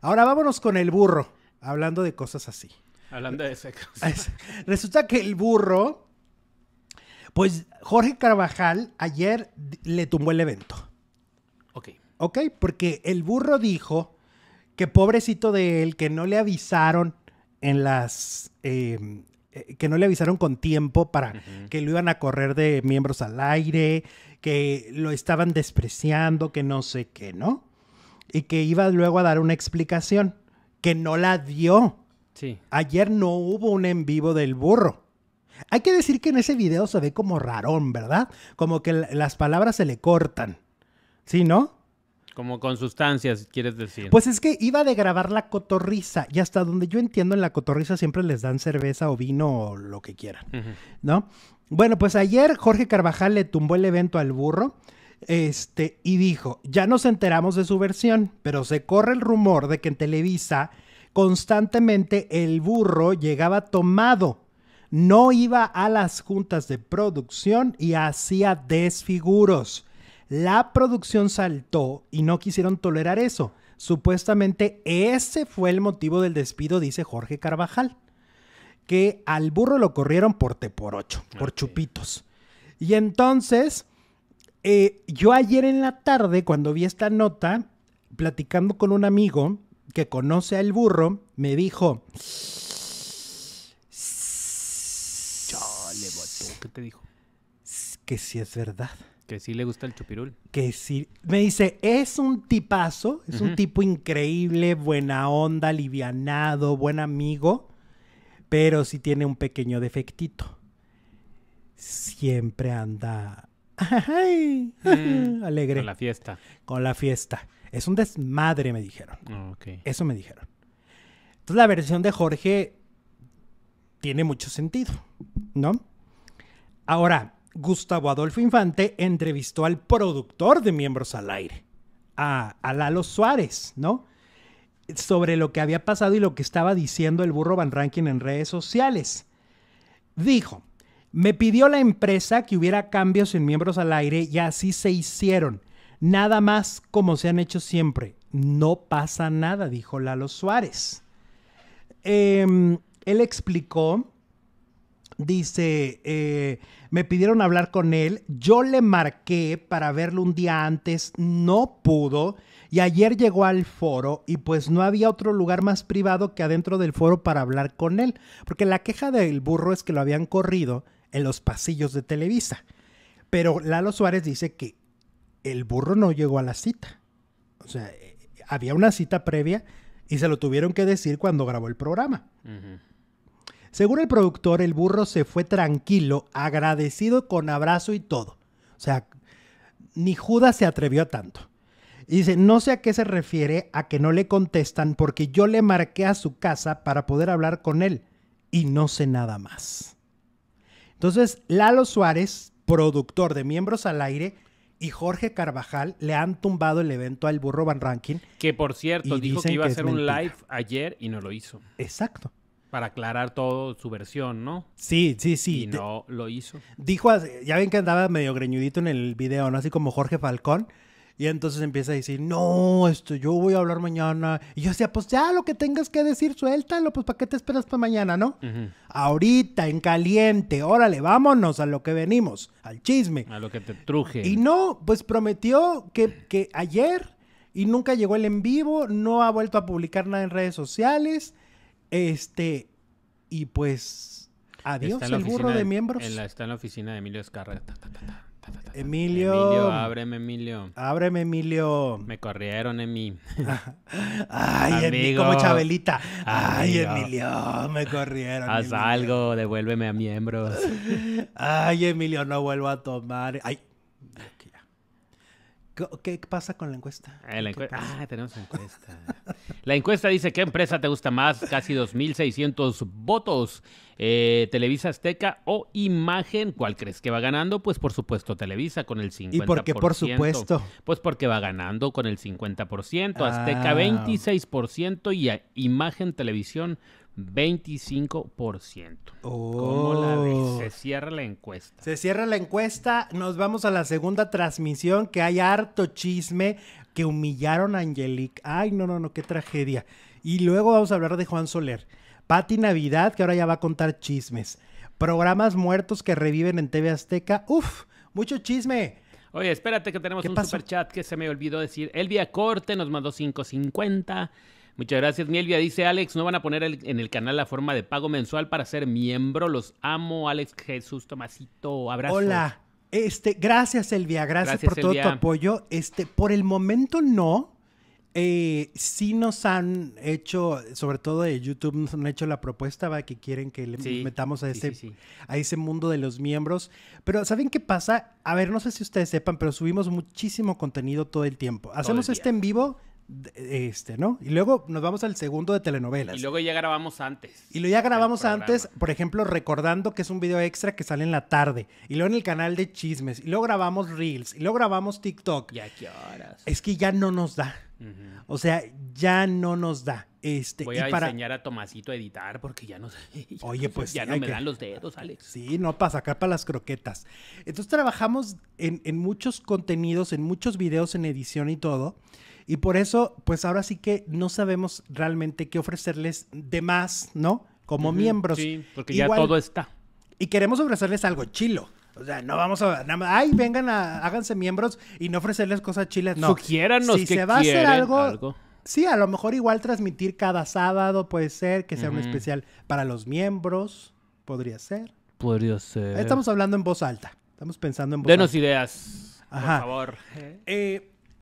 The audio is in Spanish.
Ahora vámonos con el burro, hablando de cosas así. Hablando de secos. Resulta que el burro, pues Jorge Carvajal ayer le tumbó el evento. Ok. Ok, porque el burro dijo que pobrecito de él, que no le avisaron en las... Em, eh, que no le avisaron con tiempo para que lo iban a correr de miembros al aire, que lo estaban despreciando, que no sé qué, ¿no? y que iba luego a dar una explicación que no la dio. Sí. Ayer no hubo un en vivo del burro. Hay que decir que en ese video se ve como rarón, ¿verdad? Como que las palabras se le cortan. ¿Sí, no? Como con sustancias, quieres decir. Pues es que iba de grabar la cotorriza y hasta donde yo entiendo en la cotorriza siempre les dan cerveza o vino o lo que quieran, ¿no? Bueno, pues ayer Jorge Carvajal le tumbó el evento al burro este, y dijo, ya nos enteramos de su versión, pero se corre el rumor de que en Televisa constantemente el burro llegaba tomado, no iba a las juntas de producción y hacía desfiguros. La producción saltó y no quisieron tolerar eso. Supuestamente ese fue el motivo del despido, dice Jorge Carvajal, que al burro lo corrieron por te por ocho, por chupitos. Y entonces eh, yo ayer en la tarde, cuando vi esta nota, platicando con un amigo que conoce al burro, me dijo... Chale, bato, ¿qué te dijo? Que sí es verdad. Que sí le gusta el chupirul. Que sí. Me dice, es un tipazo, es un tipo increíble, buena onda, alivianado, buen amigo, pero sí tiene un pequeño defectito. Siempre anda Ay, mm, alegre. Con la fiesta. Con la fiesta. Es un desmadre, me dijeron. Eso me dijeron. Entonces la versión de Jorge tiene mucho sentido, ¿no? Ahora, Gustavo Adolfo Infante entrevistó al productor de Miembros al Aire, a, a Lalo Suárez, ¿no? Sobre lo que había pasado y lo que estaba diciendo el burro Van Rankin en redes sociales. Dijo, me pidió la empresa que hubiera cambios en miembros al aire y así se hicieron. Nada más como se han hecho siempre. No pasa nada, dijo Lalo Suárez. Em, él explicó, dice, eh, me pidieron hablar con él, yo le marqué para verlo un día antes, no pudo, y ayer llegó al foro y pues no había otro lugar más privado que adentro del foro para hablar con él, porque la queja del burro es que lo habían corrido en los pasillos de Televisa. Pero Lalo Suárez dice que el burro no llegó a la cita. O sea, eh, había una cita previa y se lo tuvieron que decir cuando grabó el programa. Según el productor, el burro se fue tranquilo, agradecido con abrazo y todo. O sea, ni Judas se atrevió a tanto. dice, no sé a qué se refiere a que no le contestan porque yo le marqué a su casa para poder hablar con él y no sé nada más. Entonces, Lalo Suárez, productor de Miembros al Aire, y Jorge Carvajal le han tumbado el evento al Burro Van Ranking. Que por cierto, dijo que iba a hacer un live ayer y no lo hizo. Exacto. Para aclarar todo su versión, ¿no? Sí, sí, sí. Y no lo hizo. Dijo, ya ven que andaba medio greñudito en el video, ¿no? Así como Jorge Falcón. Y entonces empieza a decir, no, esto yo voy a hablar mañana. Y yo decía, pues ya lo que tengas que decir, suéltalo, pues ¿para qué te esperas para mañana, no? Ahorita, en caliente, órale, vámonos a lo que venimos, al chisme. A lo que te truje. Y no, pues prometió que, que ayer y nunca llegó el en vivo, no ha vuelto a publicar nada en redes sociales. Este, y pues, adiós, el burro de miembros. está en la oficina de Emilio Escarra. Emilio. Emilio, ábreme, Emilio. Ábreme, Emilio. Me corrieron, Emi. Ay, Emi, como Chabelita. Ay, Emilio, me corrieron. Haz algo, devuélveme a miembros. Ay, Emilio, no vuelvo a tomar. Ay. ¿Qué, pasa con la encuesta? Eh, ah, tenemos encuesta. La encuesta dice, ¿qué empresa te gusta más? Casi 2.600 votos. Eh, Televisa Azteca o Imagen, ¿cuál crees que va ganando? Pues por supuesto Televisa con el 50%. ¿Y por qué por supuesto? Pues porque va ganando con el 50%, Azteca 26% ah. y Imagen Televisión 25%. ¿Cómo la ves? Oh. Se cierra la encuesta. Se cierra la encuesta, nos vamos a la segunda transmisión que hay harto chisme, que humillaron a Angelique. Ay, no, no, no, qué tragedia. Y luego vamos a hablar de Juan Soler. Pati Navidad, que ahora ya va a contar chismes. Programas muertos que reviven en TV Azteca. Uf, mucho chisme. Oye, espérate que tenemos un super chat que se me olvidó decir. Elvia Corte nos mandó 550. Muchas gracias, mi Elvia. Dice Alex, no van a poner en el canal la forma de pago mensual para ser miembro. Los amo, Alex Jesús Tomasito. Abrazo. Hola. Este, gracias, Elvia. Gracias, por todo tu apoyo. Este, por el momento no. Eh, sí nos han hecho, sobre todo de YouTube, nos han hecho la propuesta ¿va? que quieren que le metamos a ese, a ese mundo de los miembros. Pero ¿saben qué pasa? A ver, no sé si ustedes sepan, pero subimos muchísimo contenido todo el tiempo. Hacemos este en vivo este, ¿no? Y luego nos vamos al segundo de telenovelas. Y luego ya grabamos antes. Y lo ya grabamos antes, por ejemplo, recordando que es un video extra que sale en la tarde. Y luego en el canal de chismes. Y luego grabamos Reels. Y luego grabamos TikTok. ¿Y a qué horas? Es que ya no nos da. O sea, ya no nos da. Este, Voy a enseñar a Tomasito a editar porque ya no Oye, pues. Ya no me dan los dedos, Alex. Sí, no para sacar para las croquetas. Entonces trabajamos en, en muchos contenidos, en muchos videos, en edición y todo. Y por eso, pues ahora sí que no sabemos realmente qué ofrecerles de más, ¿no? Como miembros. Sí, porque ya todo está. Y queremos ofrecerles algo chilo. O sea, no vamos a. Nada ay, vengan a. Háganse miembros y no ofrecerles cosas chiles. No. Sugiéranos si se va a hacer algo, Sí, a lo mejor igual transmitir cada sábado puede ser que sea un especial para los miembros. Podría ser. Podría ser. Estamos hablando en voz alta. Estamos pensando en voz alta. Denos ideas. Por favor. Eh,